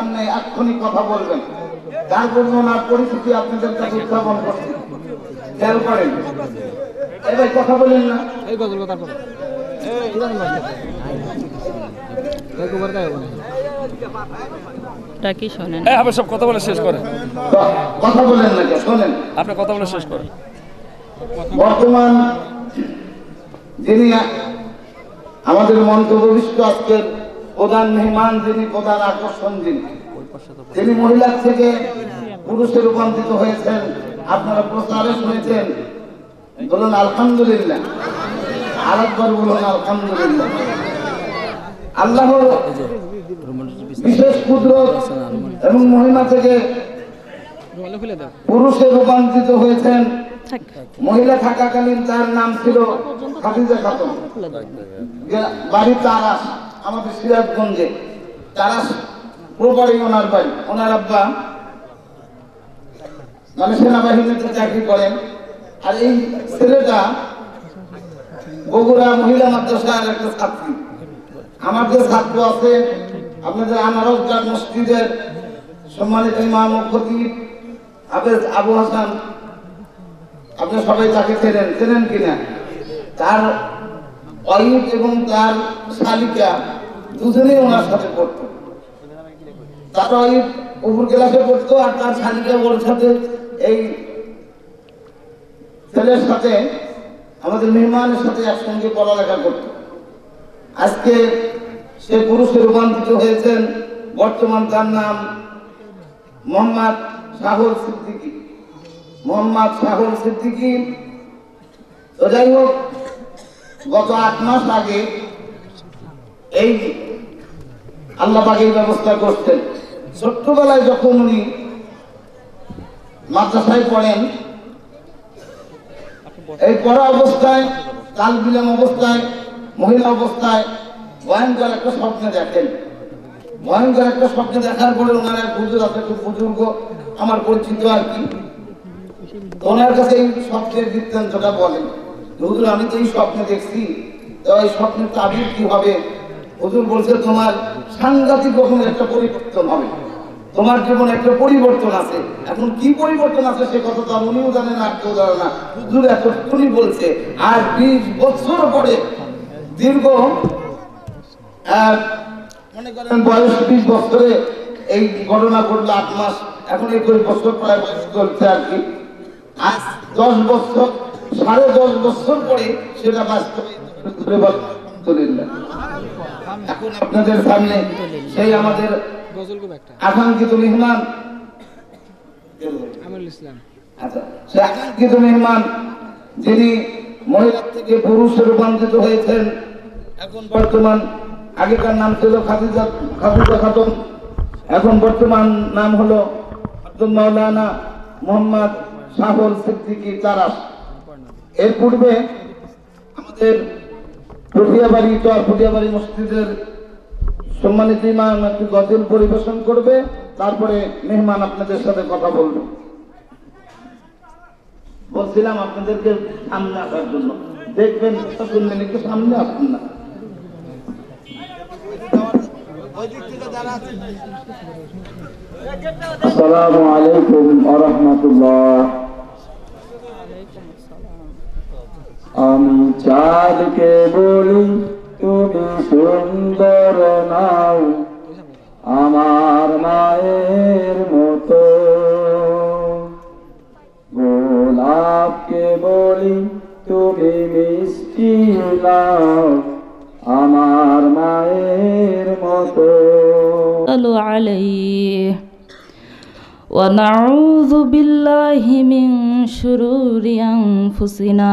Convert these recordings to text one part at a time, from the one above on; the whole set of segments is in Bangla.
সামনে এক্ষুনি কথা বলবেন যার জন্য পরিস্থিতি আপনাদের কাছে উত্থাপন করছেন খেয়াল করেন এবার কথা বলেন না এই কথা তারপরে আপনি সব কথা বলে শেষ করেন কথা শোনেন আপনি কথা বলে শেষ করেন বর্তমান আমাদের মন্ত্রপ্রবিষ্ট আজকের প্রধান মেহমান যিনি প্রধান আকর্ষণ যিনি তিনি মহিলার থেকে পুরুষে রূপান্তরিত হয়েছেন আপনারা প্রচারে শুনেছেন বলুন আলহামদুলিল্লাহ আরেকবার বলুন আলহামদুলিল্লাহ আল্লাহ বিশেষ পুত্র এবং মহিমা থেকে পুরুষে রূপান্তরিত হয়েছেন মহিলা থাকাকালীন তার নাম ছিল খাদিজা খাতুন বাড়ি তারা আমাদের সিরাজগঞ্জে তারা প্রপারই ওনার বাড়ি ওনার আব্বা মানে সেনাবাহিনীতে চাকরি করেন আর এই ছেলেটা বগুড়া মহিলা মাদ্রাসার একটা ছাত্রী আমার যে ছাত্র আছে আপনাদের আনারসগার মসজিদের সম্মানিত ইমাম খতিব আবেদ আবু হাসান আপনি সবাই তাকে চেনেন চেনেন কিনা তার অয়ুব এবং তার শালিকা দুজনেই ওনার সাথে পড়তো তার অয়ুব উপর ক্লাসে পড়তো আর তার শালিকা ওর সাথে এই ছেলের সাথে আমাদের মেহমানের সাথে একসঙ্গে পড়ালেখা করত আজকে সে পুরুষে রূপান্তরিত হয়েছেন বর্তমান তার নাম মোহাম্মদ সাহর সিদ্দিকী মোহাম্মদ সাহর সিদ্দিকী তো যাই হোক গত আট মাস আগে এই আল্লাহ পাখির ব্যবস্থা করতেন ছোট্টবেলায় যখন উনি মাদ্রাসায় পড়েন এই পড়া অবস্থায় কাল বিলাম অবস্থায় মহিলা অবস্থায় ভয়ঙ্কর একটা স্বপ্ন দেখেন ভয়ঙ্কর একটা স্বপ্ন দেখার পরে ওনারা এক বুজুর্গ আছে খুব বুজুর্গ আমার পরিচিত আর কি ওনার কাছে এই স্বপ্নের বৃত্তান্তটা বলেন হুজুর আমি তো এই স্বপ্ন দেখছি তো এই স্বপ্নের তাবির কি হবে হুজুর বলছে তোমার সাংঘাতিক রকমের একটা পরিবর্তন হবে তোমার জীবনে একটা পরিবর্তন আছে এখন কি পরিবর্তন আছে সে কথা তো উনিও জানে না কেউ জানে না হুজুর এতক্ষণই বলছে আর বিশ বছর পরে দীর্ঘ মনে করেন বয়স বিশ বছরে এই ঘটনা ঘটলো আট মাস এখন একুশ বছর প্রায় বয়স চলছে আর কি আজ দশ বছর সাড়ে দশ বছর পরে সেটা এখন আপনাদের সামনে সেই আমাদের আকাঙ্ক্ষিত মেহমান আচ্ছা, সেই যিনি মহিলা থেকে পুরুষ রূপান্তরিত হয়েছেন এখন বর্তমান আগেকার নাম ছিল এখন বর্তমান নাম হলো আব্দুল মোহাম্মদ সাহর সিদ্দিকী তারা এর পূর্বে আমাদের পুটিয়াবাড়ি তো আর পুটিয়াবাড়ি মসজিদের সম্মানিত ইমাম একটি গজল পরিবেশন করবে তারপরে মেহমান আপনাদের সাথে কথা বলবে বলছিলাম আপনাদেরকে সামনে আসার জন্য দেখবেন শুনবেন সামনে আসুন না আসসালামু আলাইকুম আ আমি চাঁদকে বলি তুমি সুন্দর নাও আমার মায়ের মতো গোলাপকে বলি তুমি মিষ্টি নাও আমার মায়ের মতো عليه ونعوذ بالله من شرور أنفسنا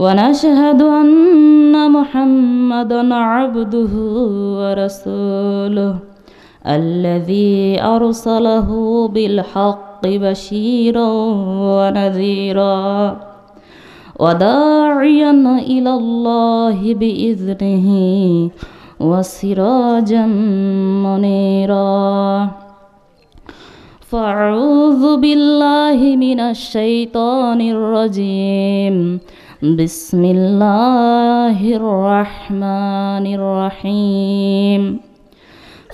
ونشهد أن محمدا عبده ورسوله الذي أرسله بالحق بشيرا ونذيرا وداعيا إلى الله بإذنه وسراجا منيرا فأعوذ بالله من الشيطان الرجيم بسم الله الرحمن الرحيم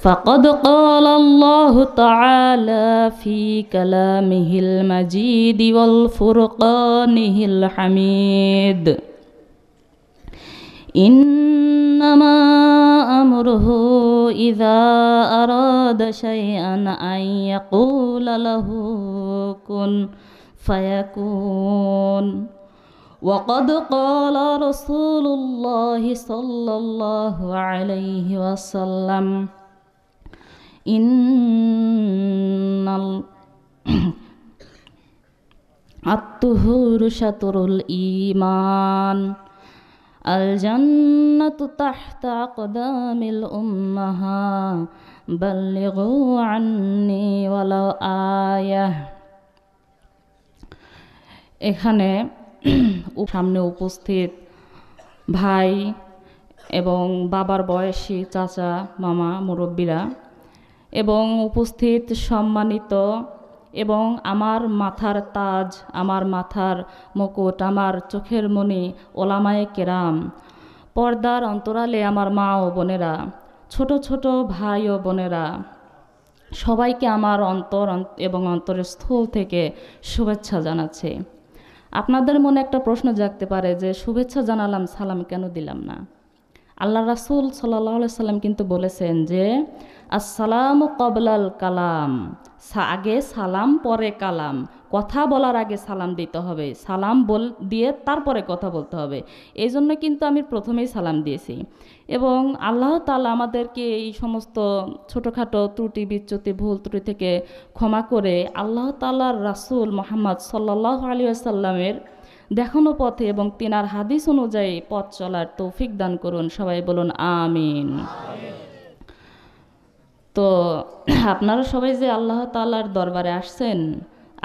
فقد قال الله تعالى في كلامه المجيد والفرقانه الحميد إنما أمره إذا أراد شيئا أن يقول له كن فيكون وقد قال رسول الله صلى الله عليه وسلم إن الطهور شطر الإيمان الجنة تحت أقدام الأمها بلغوا عني ولو آية এখানে ও সামনে উপস্থিত ভাই এবং বাবার বয়সী চাচা মামা মুরব্বীরা এবং উপস্থিত সম্মানিত এবং আমার মাথার তাজ আমার মাথার মুকুট আমার চোখের মণি ওলামায় কেরাম পর্দার অন্তরালে আমার মা ও বোনেরা ছোট ছোট ভাই ও বোনেরা সবাইকে আমার অন্তর এবং অন্তরের স্থল থেকে শুভেচ্ছা জানাচ্ছি আপনাদের মনে একটা প্রশ্ন জাগতে পারে যে শুভেচ্ছা জানালাম সালাম কেন দিলাম না আল্লাহ রাসুল সাল্লাহ সাল্লাম কিন্তু বলেছেন যে আসসালাম কবলাল কালাম আগে সালাম পরে কালাম কথা বলার আগে সালাম দিতে হবে সালাম বল দিয়ে তারপরে কথা বলতে হবে এই জন্য কিন্তু আমি প্রথমেই সালাম দিয়েছি এবং আল্লাহ তালা আমাদেরকে এই সমস্ত ছোটোখাটো ত্রুটি বিচ্যুতি ভুল ত্রুটি থেকে ক্ষমা করে আল্লাহ তালার রাসুল মোহাম্মদ সাল্লাহ আলী আসাল্লামের দেখানো পথে এবং তিনার হাদিস অনুযায়ী পথ চলার তৌফিক দান করুন সবাই বলুন আমিন তো আপনারা সবাই যে আল্লাহ তালার দরবারে আসছেন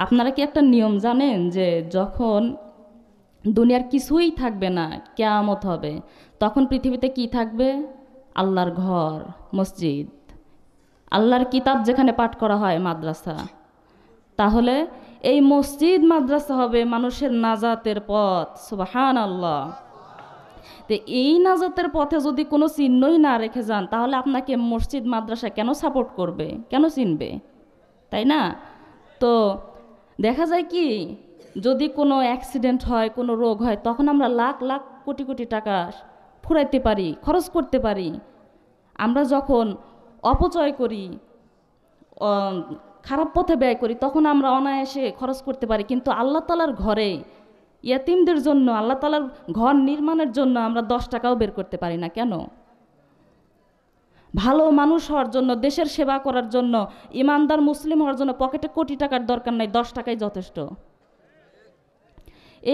আপনারা কি একটা নিয়ম জানেন যে যখন দুনিয়ার কিছুই থাকবে না কেয়ামত হবে তখন পৃথিবীতে কি থাকবে আল্লাহর ঘর মসজিদ আল্লাহর কিতাব যেখানে পাঠ করা হয় মাদ্রাসা তাহলে এই মসজিদ মাদ্রাসা হবে মানুষের নাজাতের পথ সুবাহান আল্লাহ তো এই নাজাতের পথে যদি কোনো চিহ্নই না রেখে যান তাহলে আপনাকে মসজিদ মাদ্রাসা কেন সাপোর্ট করবে কেন চিনবে তাই না তো দেখা যায় কি যদি কোনো অ্যাক্সিডেন্ট হয় কোনো রোগ হয় তখন আমরা লাখ লাখ কোটি কোটি টাকা ফুরাইতে পারি খরচ করতে পারি আমরা যখন অপচয় করি খারাপ পথে ব্যয় করি তখন আমরা অনায়াসে খরচ করতে পারি কিন্তু আল্লাহ তালার ঘরে ইয়াতিমদের জন্য আল্লাহ তালার ঘর নির্মাণের জন্য আমরা দশ টাকাও বের করতে পারি না কেন ভালো মানুষ হওয়ার জন্য দেশের সেবা করার জন্য ইমানদার মুসলিম হওয়ার জন্য পকেটে কোটি টাকার দরকার নাই দশ টাকাই যথেষ্ট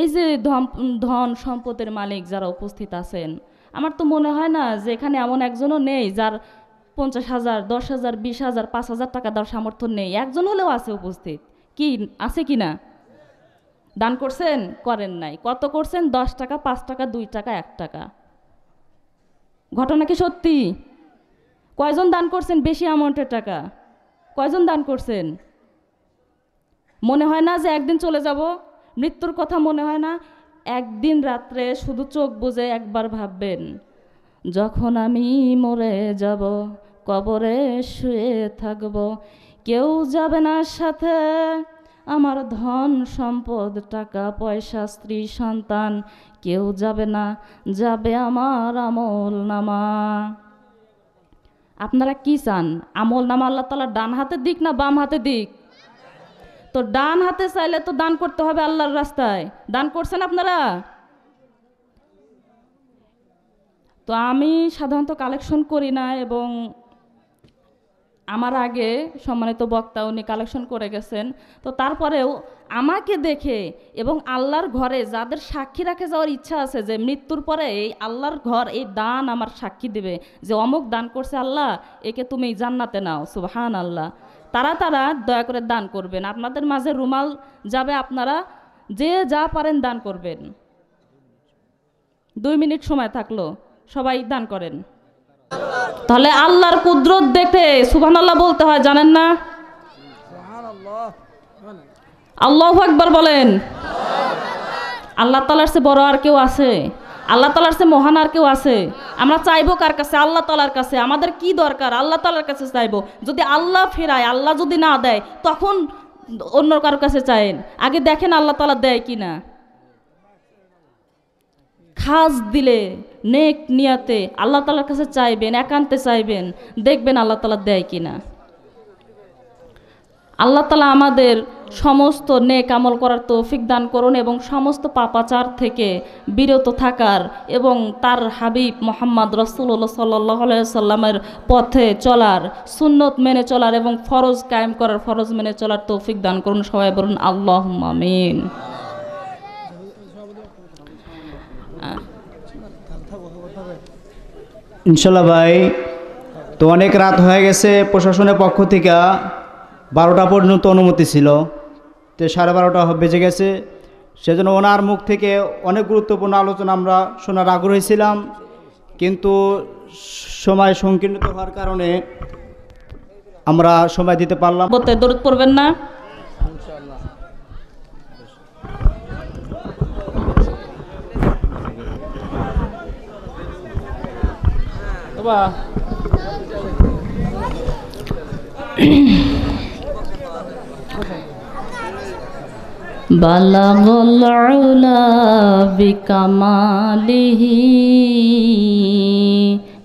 এই যে ধন সম্পদের মালিক যারা উপস্থিত আছেন আমার তো মনে হয় না যে এখানে এমন একজনও নেই যার পঞ্চাশ হাজার দশ হাজার বিশ হাজার পাঁচ হাজার টাকা দেওয়ার সামর্থ্য নেই একজন হলেও আছে উপস্থিত কি আছে কি না দান করছেন করেন নাই কত করছেন দশ টাকা পাঁচ টাকা দুই টাকা এক টাকা ঘটনা কি সত্যি কয়জন দান করছেন বেশি অ্যামাউন্টের টাকা কয়জন দান করছেন মনে হয় না যে একদিন চলে যাব মৃত্যুর কথা মনে হয় না একদিন রাত্রে শুধু চোখ বুঝে একবার ভাববেন যখন আমি মরে যাব কবরে শুয়ে থাকব কেউ যাবে না সাথে আমার ধন সম্পদ টাকা পয়সা স্ত্রী সন্তান কেউ যাবে না যাবে আমার আমল নামা আপনারা কি চান আমল নামা আল্লাহ তালা ডান হাতে দিক না বাম হাতে দিক তো ডান হাতে চাইলে তো দান করতে হবে আল্লাহর রাস্তায় দান করছেন আপনারা তো আমি সাধারণত কালেকশন করি না এবং আমার আগে সম্মানিত বক্তা উনি কালেকশন করে গেছেন তো তারপরেও আমাকে দেখে এবং আল্লাহর ঘরে যাদের সাক্ষী রাখে যাওয়ার ইচ্ছা আছে যে মৃত্যুর পরে এই আল্লাহর ঘর এই দান আমার সাক্ষী দেবে যে অমুক দান করছে আল্লাহ একে তুমি জান্নাতে নাও সুবাহান আল্লাহ তারা তারা দয়া করে দান করবেন আপনাদের মাঝে রুমাল যাবে আপনারা যে যা পারেন দান করবেন দুই মিনিট সময় থাকলো সবাই দান করেন তাহলে আল্লাহর কুদরত দেখে সুবাহ আল্লাহ বলতে হয় জানেন না আল্লাহ একবার বলেন আল্লাহ তালার সে বড় আর কেউ আছে আল্লাহ তালার সে মহান আর কেউ আছে আমরা চাইবো কার কাছে আল্লাহ তালার কাছে আমাদের কি দরকার আল্লাহ তালার কাছে চাইবো যদি আল্লাহ ফেরায় আল্লাহ যদি না দেয় তখন অন্য কারোর কাছে চাইন আগে দেখেন আল্লাহ তালা দেয় কি না খাস দিলে নেক নিয়াতে আল্লাহ তালার কাছে চাইবেন একান্তে চাইবেন দেখবেন আল্লাহ তালা দেয় কি না আল্লাহ তালা আমাদের সমস্ত নেক আমল করার তৌফিক দান করুন এবং সমস্ত পাপাচার থেকে বিরত থাকার এবং তার হাবিব মোহাম্মদ রসুল্লাহ সাল্লাহ সাল্লামের পথে চলার সুন্নত মেনে চলার এবং ফরজ কায়েম করার ফরজ মেনে চলার তৌফিক দান করুন সবাই বলুন আল্লাহ মামিন ইনশাল্লাহ ভাই তো অনেক রাত হয়ে গেছে প্রশাসনের পক্ষ থেকে বারোটা পর্যন্ত অনুমতি ছিল তো সাড়ে বারোটা বেজে গেছে সেজন্য ওনার মুখ থেকে অনেক গুরুত্বপূর্ণ আলোচনা আমরা শোনার আগ্রহী ছিলাম কিন্তু সময় সংকীর্ণিত হওয়ার কারণে আমরা সময় দিতে পারলাম দরদ পড়বেন না বাবা বালাগল উলাবি কামালিহি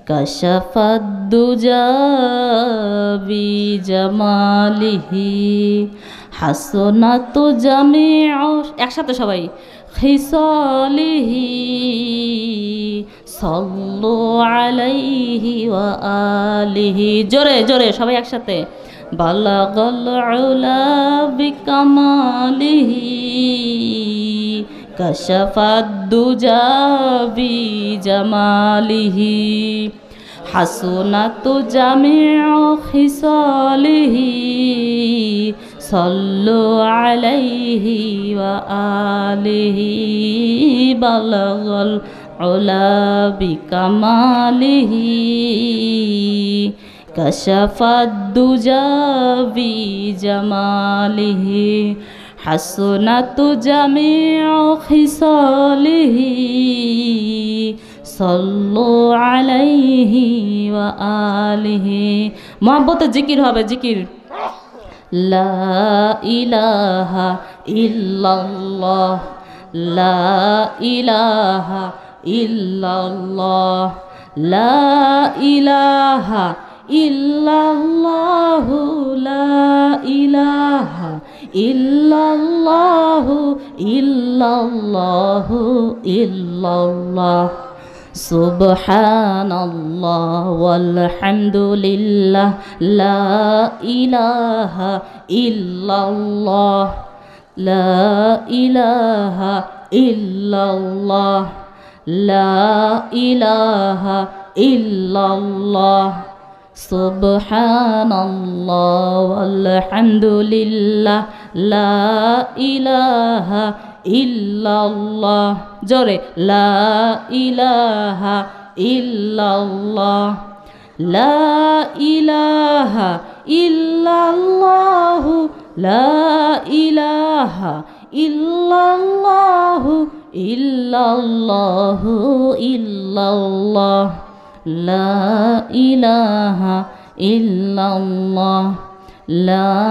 কশফদ্দু জাবি জমালিহি হাসনাত জামিউ একসাথে সবাই হিসলিহি সাল্লু আলাইহি ওয়া আলিহি জোরে জোরে সবাই একসাথে بلغ العلا بكماله كشف الدجى بجماله حسنت جميع خصاله صلوا عليه وآله بلغ العلا بكماله কশফাদুজা বি জমালিহি حسنت جميع خصاله সল্লু আলাইহি ওয়া আলিহি মহব্বতে জিকির হবে জিকির লা ইলাহা ইল্লাল্লাহ লা ইলাহা ইল্লাল্লাহ লা ইলাহা إلا الله إلا الله إلا الله إلا الله سبحان الله والحمد لله لا إله إلا الله لا إله إلا الله لا إله إلا الله سبحان الله والحمد لله لا إله إلا الله جري لا إله إلا الله لا إله إلا الله لا إله إلا الله إلا الله إلا الله লা ইলাহা ইল্লাল্লাহ লা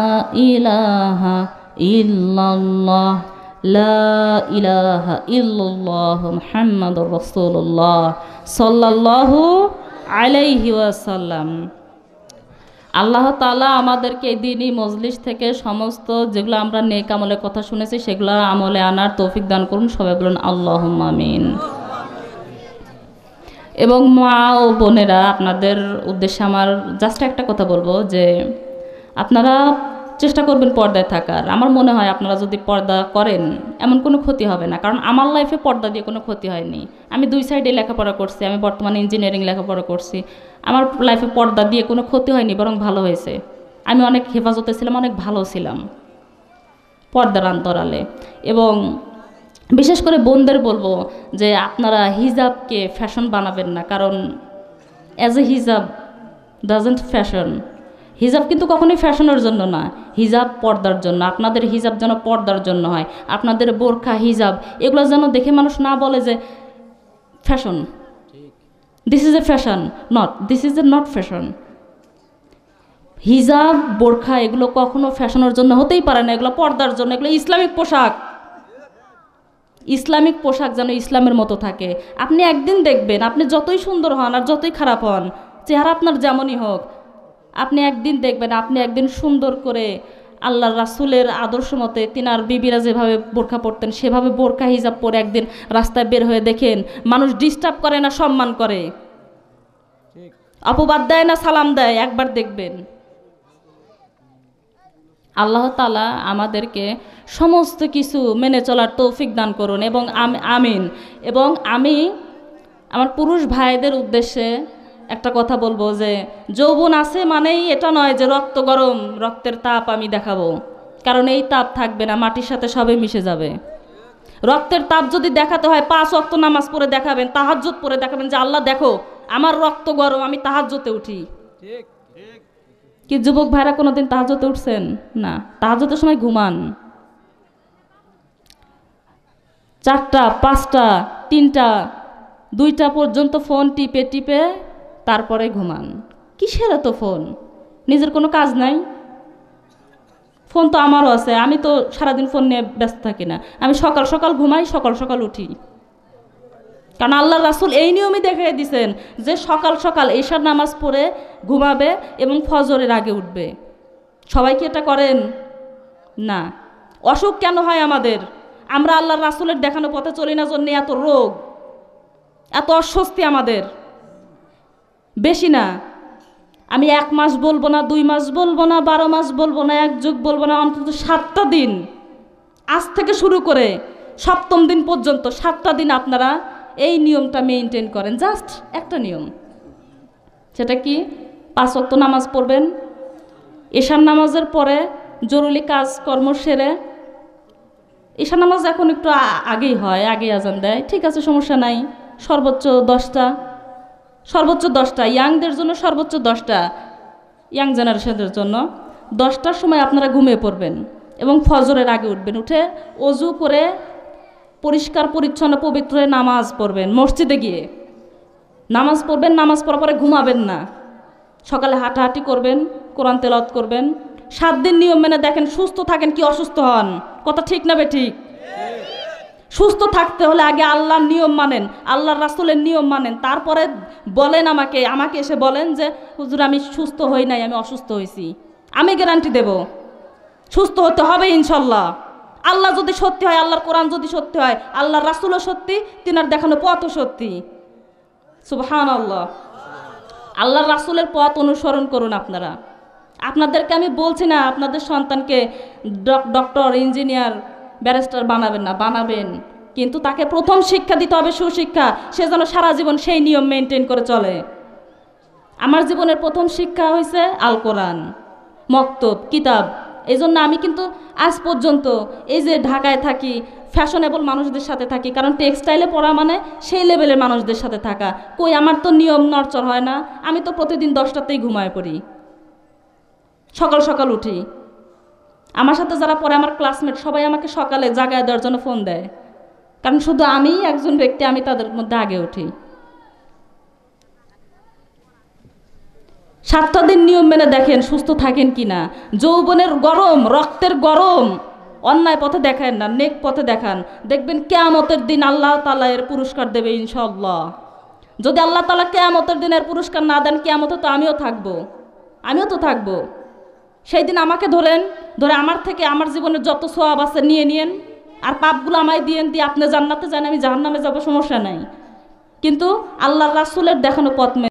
ইলাহা ইল্লাল্লাহ লা ইলাহা ইল্লাল্লাহ মুহাম্মাদুর রাসূলুল্লাহ সাল্লাল্লাহু ওয়াসাল্লাম আল্লাহ তালা আমাদেরকে এই দিনই মজলিস থেকে সমস্ত যেগুলো আমরা নেক আমলের কথা শুনেছি সেগুলো আমলে আনার তৌফিক দান করুন সবাই বলুন আল্লাহ মামিন এবং মা ও বোনেরা আপনাদের উদ্দেশ্যে আমার জাস্ট একটা কথা বলবো যে আপনারা চেষ্টা করবেন পর্দায় থাকার আমার মনে হয় আপনারা যদি পর্দা করেন এমন কোনো ক্ষতি হবে না কারণ আমার লাইফে পর্দা দিয়ে কোনো ক্ষতি হয়নি আমি দুই সাইডে লেখাপড়া করছি আমি বর্তমানে ইঞ্জিনিয়ারিং লেখাপড়া করছি আমার লাইফে পর্দা দিয়ে কোনো ক্ষতি হয়নি বরং ভালো হয়েছে আমি অনেক হেফাজতে ছিলাম অনেক ভালো ছিলাম পর্দার আন্তরালে এবং বিশেষ করে বোনদের বলবো যে আপনারা হিজাবকে ফ্যাশন বানাবেন না কারণ অ্যাজ এ হিজাব ডাজেন্ট ফ্যাশন হিজাব কিন্তু কখনোই ফ্যাশনের জন্য না হিজাব পর্দার জন্য আপনাদের হিজাব যেন পর্দার জন্য হয় আপনাদের বোরখা হিজাব এগুলো যেন দেখে মানুষ না বলে যে fashion this is a fashion not this is a not fashion হিজাব বোরখা এগুলো কখনো ফ্যাশনের জন্য হতেই পারে না এগুলো পর্দার জন্য এগুলো ইসলামিক পোশাক ইসলামিক পোশাক যেন ইসলামের মতো থাকে আপনি একদিন দেখবেন আপনি যতই সুন্দর হন আর যতই খারাপ হন চেহারা আপনার যেমনই হোক আপনি একদিন দেখবেন আপনি একদিন সুন্দর করে আল্লাহ রাসুলের আদর্শ মতে তিনার বিবিরা যেভাবে বোরখা পরতেন সেভাবে বোরখা হিজাব পরে একদিন রাস্তায় বের হয়ে দেখেন মানুষ ডিস্টার্ব করে না সম্মান করে অপবাদ দেয় না সালাম দেয় একবার দেখবেন আল্লাহ তালা আমাদেরকে সমস্ত কিছু মেনে চলার তৌফিক দান করুন এবং আমিন এবং আমি আমার পুরুষ ভাইদের উদ্দেশ্যে একটা কথা বলবো যে যৌবন আছে মানেই এটা নয় যে রক্ত গরম রক্তের তাপ আমি দেখাবো কারণ এই তাপ থাকবে না মাটির সাথে সবে মিশে যাবে রক্তের তাপ যদি দেখাতে হয় পাঁচ অক্ত নামাজ পড়ে দেখাবেন তাহাজ্জত পরে দেখাবেন যে আল্লাহ দেখো আমার রক্ত গরম আমি তাহাজ্জতে উঠি ঠিক কি যুবক ভাইরা কোনো দিন তাহাজতে উঠছেন না তাহাজতের সময় ঘুমান চারটা পাঁচটা তিনটা দুইটা পর্যন্ত ফোন টিপে টিপে তারপরে ঘুমান কিসের এত ফোন নিজের কোনো কাজ নাই ফোন তো আমারও আছে আমি তো সারাদিন ফোন নিয়ে ব্যস্ত থাকি না আমি সকাল সকাল ঘুমাই সকাল সকাল উঠি কারণ আল্লাহ রাসুল এই নিয়মই দেখিয়ে দিছেন যে সকাল সকাল এশার নামাজ পড়ে ঘুমাবে এবং ফজরের আগে উঠবে সবাই কি এটা করেন না অসুখ কেন হয় আমাদের আমরা আল্লাহর রাসুলের দেখানো পথে চলি না জন্যে এত রোগ এত অস্বস্তি আমাদের বেশি না আমি এক মাস বলবো না দুই মাস বলবো না বারো মাস বলবো না এক যুগ বলবো না অন্তত সাতটা দিন আজ থেকে শুরু করে সপ্তম দিন পর্যন্ত সাতটা দিন আপনারা এই নিয়মটা মেনটেন করেন জাস্ট একটা নিয়ম সেটা কি পাঁচ অক্ত নামাজ পড়বেন ঈশান নামাজের পরে জরুরি কাজ কর্ম সেরে ঈশান নামাজ এখন একটু আগেই হয় আগে আজান দেয় ঠিক আছে সমস্যা নাই সর্বোচ্চ দশটা সর্বোচ্চ দশটা ইয়াংদের জন্য সর্বোচ্চ দশটা ইয়াং জেনারেশনদের জন্য দশটার সময় আপনারা ঘুমিয়ে পড়বেন এবং ফজরের আগে উঠবেন উঠে অজু করে পরিষ্কার পরিচ্ছন্ন পবিত্র নামাজ পড়বেন মসজিদে গিয়ে নামাজ পড়বেন নামাজ পড়ার পরে ঘুমাবেন না সকালে হাঁটাহাঁটি করবেন কোরআন তেলত করবেন সাত দিন নিয়ম মেনে দেখেন সুস্থ থাকেন কি অসুস্থ হন কথা ঠিক না ঠিক সুস্থ থাকতে হলে আগে আল্লাহর নিয়ম মানেন আল্লাহর রাসুলের নিয়ম মানেন তারপরে বলেন আমাকে আমাকে এসে বলেন যে হুজুর আমি সুস্থ হই নাই আমি অসুস্থ হয়েছি আমি গ্যারান্টি দেব সুস্থ হতে হবে ইনশাল্লাহ আল্লাহ যদি সত্যি হয় আল্লাহর কোরআন যদি সত্যি হয় আল্লাহর রাসুলও সত্যি তিনার দেখানো পথও সত্যি সুবহান আল্লাহ আল্লাহর রাসুলের পথ অনুসরণ করুন আপনারা আপনাদেরকে আমি বলছি না আপনাদের সন্তানকে ডক্টর ইঞ্জিনিয়ার ব্যারিস্টার বানাবেন না বানাবেন কিন্তু তাকে প্রথম শিক্ষা দিতে হবে সুশিক্ষা সে যেন সারা জীবন সেই নিয়ম মেনটেন করে চলে আমার জীবনের প্রথম শিক্ষা হয়েছে আল কোরআন মক্তব কিতাব এই জন্য আমি কিন্তু আজ পর্যন্ত এই যে ঢাকায় থাকি ফ্যাশনেবল মানুষদের সাথে থাকি কারণ টেক্সটাইলে পড়া মানে সেই লেভেলের মানুষদের সাথে থাকা কই আমার তো নিয়ম নড়চড় হয় না আমি তো প্রতিদিন দশটাতেই ঘুমায় পড়ি সকাল সকাল উঠি আমার সাথে যারা পরে আমার ক্লাসমেট সবাই আমাকে সকালে জাগায় দেওয়ার জন্য ফোন দেয় কারণ শুধু আমিই একজন ব্যক্তি আমি তাদের মধ্যে আগে উঠি সাতটা দিন নিয়ম মেনে দেখেন সুস্থ থাকেন কি না যৌবনের গরম রক্তের গরম অন্যায় পথে দেখেন না নেক পথে দেখান দেখবেন কেয়ামতের দিন আল্লাহ তালা এর পুরস্কার দেবে ইনশাল্লাহ যদি আল্লাহ তালা কেয়ামতের দিনের পুরস্কার না দেন কেয়ামতে তো আমিও থাকবো আমিও তো থাকবো সেই দিন আমাকে ধরেন ধরে আমার থেকে আমার জীবনের যত সোয়াব আছে নিয়ে নিয়েন আর পাপগুলো আমায় দিয়েন দিয়ে আপনি জান্নাতে যান আমি জাহান্নামে যাবো সমস্যা নাই কিন্তু আল্লাহ রাসুলের দেখানো পথ